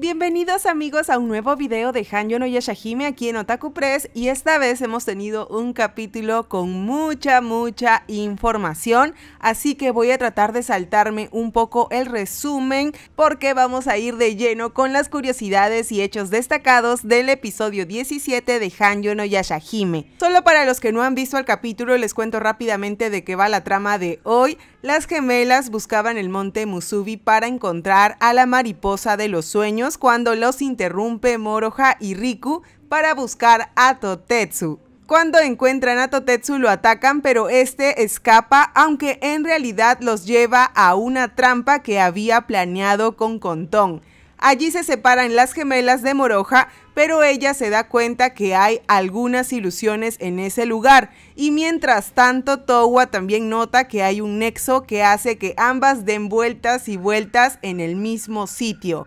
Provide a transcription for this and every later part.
Bienvenidos amigos a un nuevo video de Hanyo no Yashahime aquí en Otaku Press y esta vez hemos tenido un capítulo con mucha mucha información así que voy a tratar de saltarme un poco el resumen porque vamos a ir de lleno con las curiosidades y hechos destacados del episodio 17 de Hanyo no Yashahime. Solo para los que no han visto el capítulo les cuento rápidamente de qué va la trama de hoy. Las gemelas buscaban el monte Musubi para encontrar a la mariposa de los sueños cuando los interrumpe Moroja y Riku para buscar a Totetsu. Cuando encuentran a Totetsu lo atacan, pero este escapa, aunque en realidad los lleva a una trampa que había planeado con Contón. Allí se separan las gemelas de Moroja, pero ella se da cuenta que hay algunas ilusiones en ese lugar. Y mientras tanto, Towa también nota que hay un nexo que hace que ambas den vueltas y vueltas en el mismo sitio.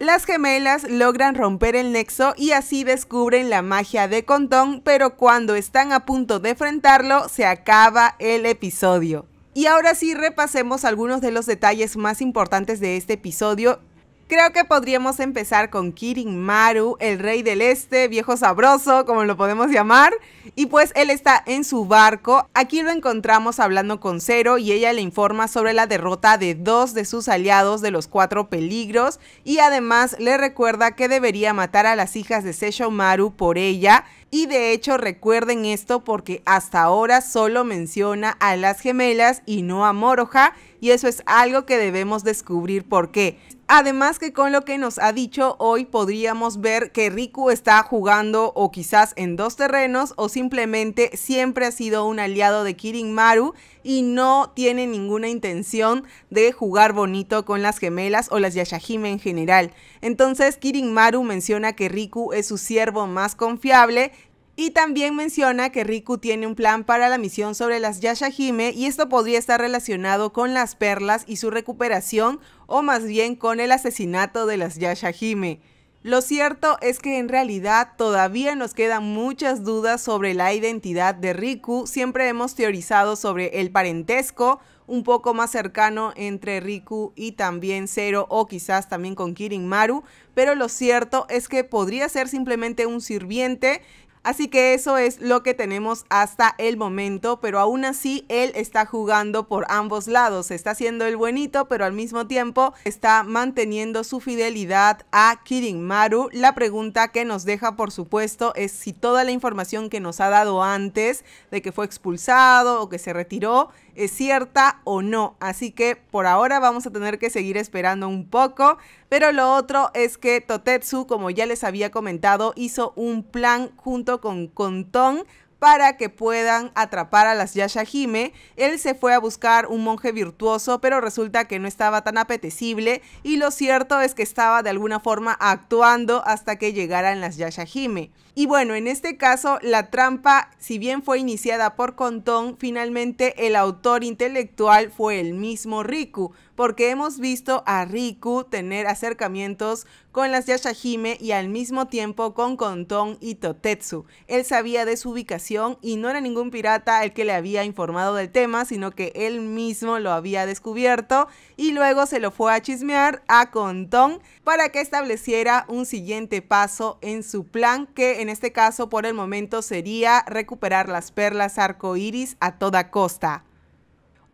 Las gemelas logran romper el nexo y así descubren la magia de Contón, pero cuando están a punto de enfrentarlo se acaba el episodio. Y ahora sí repasemos algunos de los detalles más importantes de este episodio Creo que podríamos empezar con Kirin Maru, el rey del este, viejo sabroso, como lo podemos llamar. Y pues él está en su barco. Aquí lo encontramos hablando con Zero y ella le informa sobre la derrota de dos de sus aliados de los cuatro peligros. Y además le recuerda que debería matar a las hijas de Seisho Maru por ella y de hecho recuerden esto porque hasta ahora solo menciona a las gemelas y no a Moroja y eso es algo que debemos descubrir por qué. Además que con lo que nos ha dicho hoy podríamos ver que Riku está jugando o quizás en dos terrenos o simplemente siempre ha sido un aliado de Kirin Maru y no tiene ninguna intención de jugar bonito con las gemelas o las Yashahime en general. Entonces Kirin Maru menciona que Riku es su siervo más confiable y también menciona que Riku tiene un plan para la misión sobre las Yashahime y esto podría estar relacionado con las perlas y su recuperación o más bien con el asesinato de las Yashahime. Lo cierto es que en realidad todavía nos quedan muchas dudas sobre la identidad de Riku, siempre hemos teorizado sobre el parentesco un poco más cercano entre Riku y también Zero o quizás también con Kirin Maru, pero lo cierto es que podría ser simplemente un sirviente Así que eso es lo que tenemos hasta el momento, pero aún así él está jugando por ambos lados, está haciendo el buenito, pero al mismo tiempo está manteniendo su fidelidad a maru La pregunta que nos deja, por supuesto, es si toda la información que nos ha dado antes de que fue expulsado o que se retiró es cierta o no. Así que por ahora vamos a tener que seguir esperando un poco. Pero lo otro es que Totetsu, como ya les había comentado, hizo un plan junto con Contón para que puedan atrapar a las Yashahime. Él se fue a buscar un monje virtuoso, pero resulta que no estaba tan apetecible y lo cierto es que estaba de alguna forma actuando hasta que llegaran las Yashahime. Y bueno, en este caso la trampa, si bien fue iniciada por Contón, finalmente el autor intelectual fue el mismo Riku, porque hemos visto a Riku tener acercamientos con las Yashahime y al mismo tiempo con Konton y Totetsu. Él sabía de su ubicación y no era ningún pirata el que le había informado del tema, sino que él mismo lo había descubierto y luego se lo fue a chismear a Konton para que estableciera un siguiente paso en su plan, que en este caso por el momento sería recuperar las perlas arcoíris a toda costa.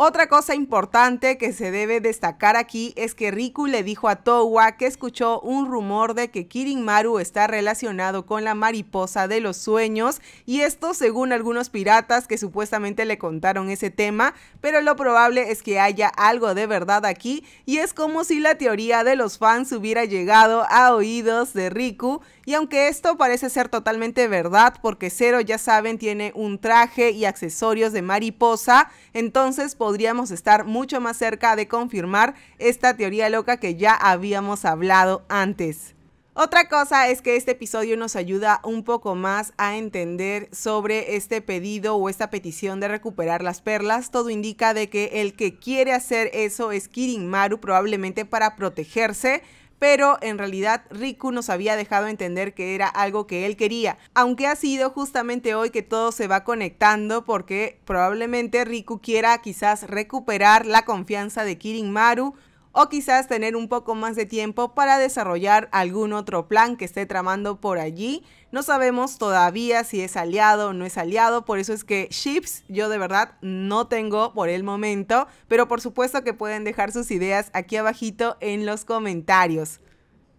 Otra cosa importante que se debe destacar aquí es que Riku le dijo a Towa que escuchó un rumor de que Kirin Maru está relacionado con la mariposa de los sueños y esto según algunos piratas que supuestamente le contaron ese tema, pero lo probable es que haya algo de verdad aquí y es como si la teoría de los fans hubiera llegado a oídos de Riku y aunque esto parece ser totalmente verdad porque Zero ya saben tiene un traje y accesorios de mariposa, entonces podría podríamos estar mucho más cerca de confirmar esta teoría loca que ya habíamos hablado antes. Otra cosa es que este episodio nos ayuda un poco más a entender sobre este pedido o esta petición de recuperar las perlas. Todo indica de que el que quiere hacer eso es Kirin Maru probablemente para protegerse pero en realidad Riku nos había dejado entender que era algo que él quería, aunque ha sido justamente hoy que todo se va conectando porque probablemente Riku quiera quizás recuperar la confianza de Kirin Maru, o quizás tener un poco más de tiempo para desarrollar algún otro plan que esté tramando por allí. No sabemos todavía si es aliado o no es aliado, por eso es que Ships yo de verdad no tengo por el momento, pero por supuesto que pueden dejar sus ideas aquí abajito en los comentarios.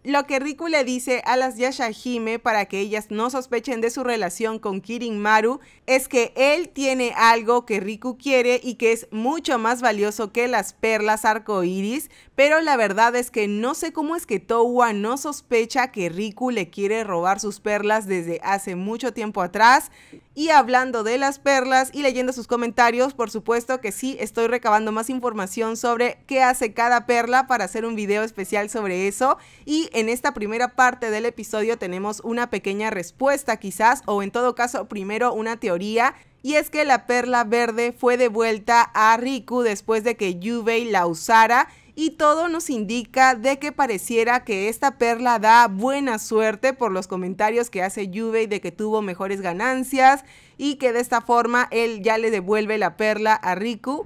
Lo que Riku le dice a las Yashahime para que ellas no sospechen de su relación con Kirin Maru es que él tiene algo que Riku quiere y que es mucho más valioso que las perlas arcoíris, pero la verdad es que no sé cómo es que Towa no sospecha que Riku le quiere robar sus perlas desde hace mucho tiempo atrás y hablando de las perlas y leyendo sus comentarios, por supuesto que sí, estoy recabando más información sobre qué hace cada perla para hacer un video especial sobre eso. Y en esta primera parte del episodio tenemos una pequeña respuesta quizás, o en todo caso primero una teoría y es que la perla verde fue devuelta a Riku después de que Yubei la usara y todo nos indica de que pareciera que esta perla da buena suerte por los comentarios que hace Juve de que tuvo mejores ganancias y que de esta forma él ya le devuelve la perla a Riku.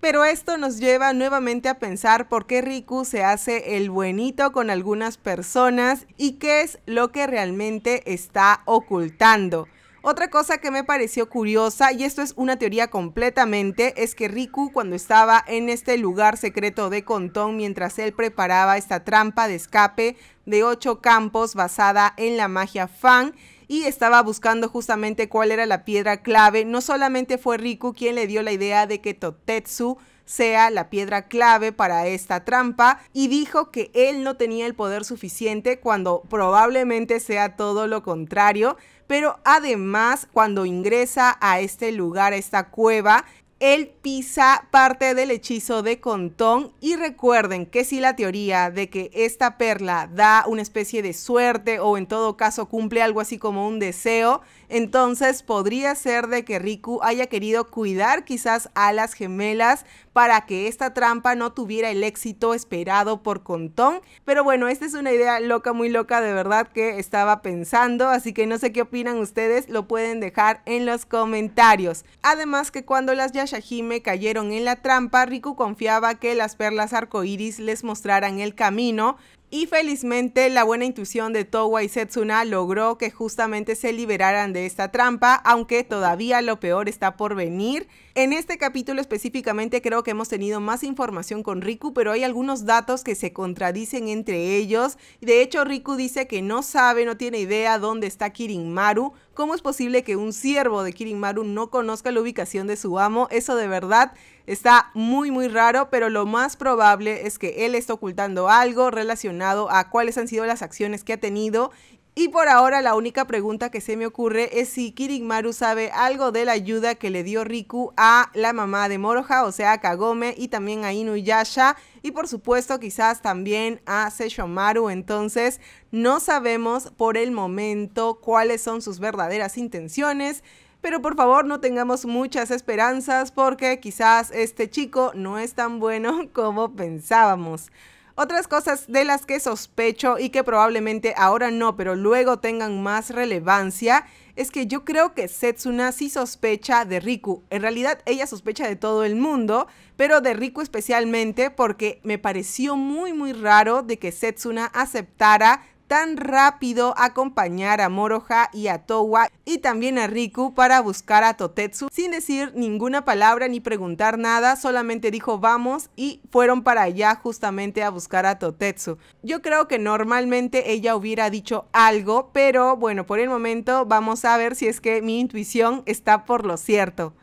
Pero esto nos lleva nuevamente a pensar por qué Riku se hace el buenito con algunas personas y qué es lo que realmente está ocultando. Otra cosa que me pareció curiosa, y esto es una teoría completamente, es que Riku cuando estaba en este lugar secreto de Contón, mientras él preparaba esta trampa de escape de ocho campos basada en la magia Fang, y estaba buscando justamente cuál era la piedra clave, no solamente fue Riku quien le dio la idea de que Totetsu sea la piedra clave para esta trampa y dijo que él no tenía el poder suficiente cuando probablemente sea todo lo contrario. Pero además, cuando ingresa a este lugar, a esta cueva, él pisa parte del hechizo de Contón y recuerden que si la teoría de que esta perla da una especie de suerte o en todo caso cumple algo así como un deseo, entonces podría ser de que Riku haya querido cuidar quizás a las gemelas para que esta trampa no tuviera el éxito esperado por Contón. Pero bueno, esta es una idea loca, muy loca de verdad que estaba pensando, así que no sé qué opinan ustedes, lo pueden dejar en los comentarios. Además que cuando las ya Shahime cayeron en la trampa, Riku confiaba que las perlas arcoíris les mostraran el camino, y felizmente la buena intuición de Towa y Setsuna logró que justamente se liberaran de esta trampa, aunque todavía lo peor está por venir. En este capítulo específicamente creo que hemos tenido más información con Riku, pero hay algunos datos que se contradicen entre ellos. De hecho, Riku dice que no sabe, no tiene idea dónde está Maru, ¿Cómo es posible que un siervo de Maru no conozca la ubicación de su amo? Eso de verdad está muy muy raro, pero lo más probable es que él está ocultando algo relacionado a cuáles han sido las acciones que ha tenido y por ahora la única pregunta que se me ocurre es si Kirigmaru sabe algo de la ayuda que le dio Riku a la mamá de Moroha, o sea, a Kagome y también a Inuyasha y por supuesto quizás también a Seishomaru. Entonces, no sabemos por el momento cuáles son sus verdaderas intenciones. Pero por favor no tengamos muchas esperanzas porque quizás este chico no es tan bueno como pensábamos. Otras cosas de las que sospecho y que probablemente ahora no, pero luego tengan más relevancia, es que yo creo que Setsuna sí sospecha de Riku. En realidad ella sospecha de todo el mundo, pero de Riku especialmente porque me pareció muy muy raro de que Setsuna aceptara tan rápido acompañar a Moroha y a Towa y también a Riku para buscar a Totetsu sin decir ninguna palabra ni preguntar nada, solamente dijo vamos y fueron para allá justamente a buscar a Totetsu. Yo creo que normalmente ella hubiera dicho algo, pero bueno, por el momento vamos a ver si es que mi intuición está por lo cierto.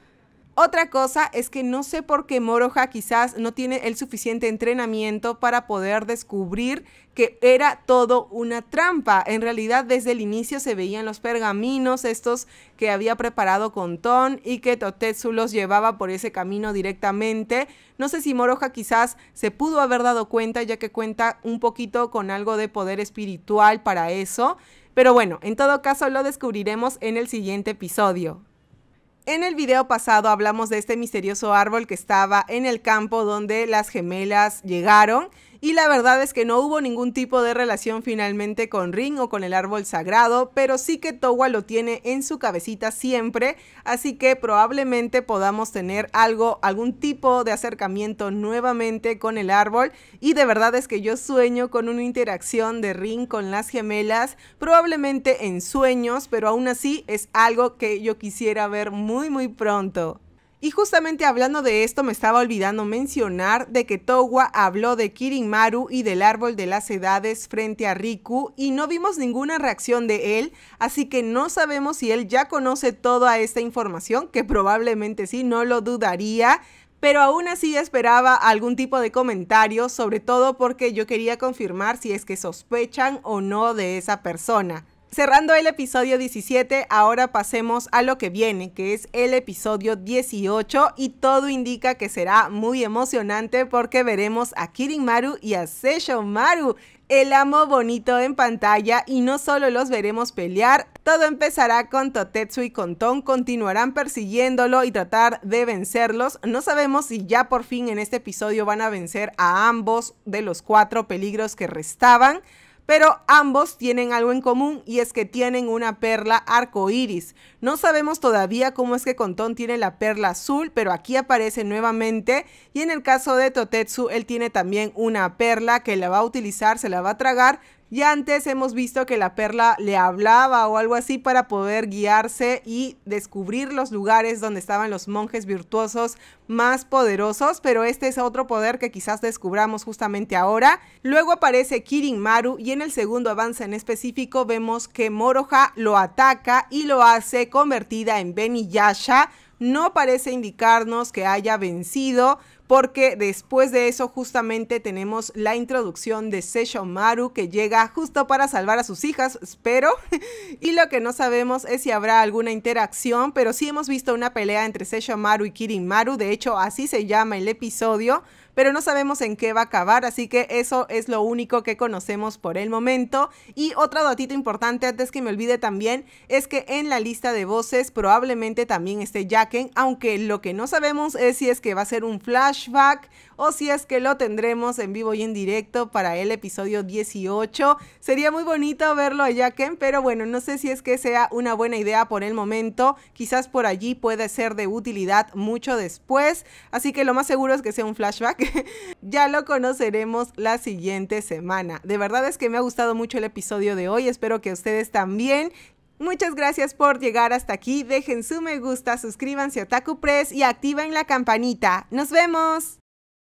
Otra cosa es que no sé por qué Moroja quizás no tiene el suficiente entrenamiento para poder descubrir que era todo una trampa. En realidad desde el inicio se veían los pergaminos estos que había preparado con Ton y que Totetsu los llevaba por ese camino directamente. No sé si Moroja quizás se pudo haber dado cuenta ya que cuenta un poquito con algo de poder espiritual para eso. Pero bueno, en todo caso lo descubriremos en el siguiente episodio. En el video pasado hablamos de este misterioso árbol que estaba en el campo donde las gemelas llegaron y la verdad es que no hubo ningún tipo de relación finalmente con Ring o con el árbol sagrado, pero sí que Towa lo tiene en su cabecita siempre, así que probablemente podamos tener algo, algún tipo de acercamiento nuevamente con el árbol y de verdad es que yo sueño con una interacción de Ring con las gemelas, probablemente en sueños, pero aún así es algo que yo quisiera ver muy muy pronto. Y justamente hablando de esto, me estaba olvidando mencionar de que Towa habló de Kirimaru y del árbol de las edades frente a Riku y no vimos ninguna reacción de él, así que no sabemos si él ya conoce toda esta información, que probablemente sí, no lo dudaría pero aún así esperaba algún tipo de comentario, sobre todo porque yo quería confirmar si es que sospechan o no de esa persona. Cerrando el episodio 17, ahora pasemos a lo que viene, que es el episodio 18 y todo indica que será muy emocionante porque veremos a Maru y a Maru, el amo bonito en pantalla y no solo los veremos pelear, todo empezará con Totetsu y con Ton continuarán persiguiéndolo y tratar de vencerlos. No sabemos si ya por fin en este episodio van a vencer a ambos de los cuatro peligros que restaban pero ambos tienen algo en común y es que tienen una perla arcoíris. No sabemos todavía cómo es que Contón tiene la perla azul, pero aquí aparece nuevamente y en el caso de Totetsu él tiene también una perla que la va a utilizar, se la va a tragar, ya antes hemos visto que la perla le hablaba o algo así para poder guiarse y descubrir los lugares donde estaban los monjes virtuosos más poderosos, pero este es otro poder que quizás descubramos justamente ahora. Luego aparece Kirin Maru y en el segundo avance en específico vemos que Moroja lo ataca y lo hace convertida en Beni Yasha. No parece indicarnos que haya vencido, porque después de eso justamente tenemos la introducción de Seisho Maru que llega justo para salvar a sus hijas, espero. y lo que no sabemos es si habrá alguna interacción, pero sí hemos visto una pelea entre Seisho Maru y Maru, de hecho así se llama el episodio pero no sabemos en qué va a acabar, así que eso es lo único que conocemos por el momento. Y otro datito importante antes que me olvide también es que en la lista de voces probablemente también esté Jacken, aunque lo que no sabemos es si es que va a ser un flash flashback o si es que lo tendremos en vivo y en directo para el episodio 18. Sería muy bonito verlo allá, Ken, pero bueno, no sé si es que sea una buena idea por el momento. Quizás por allí puede ser de utilidad mucho después, así que lo más seguro es que sea un flashback. ya lo conoceremos la siguiente semana. De verdad es que me ha gustado mucho el episodio de hoy, espero que ustedes también. Muchas gracias por llegar hasta aquí. Dejen su me gusta, suscríbanse a Otaku y activen la campanita. ¡Nos vemos!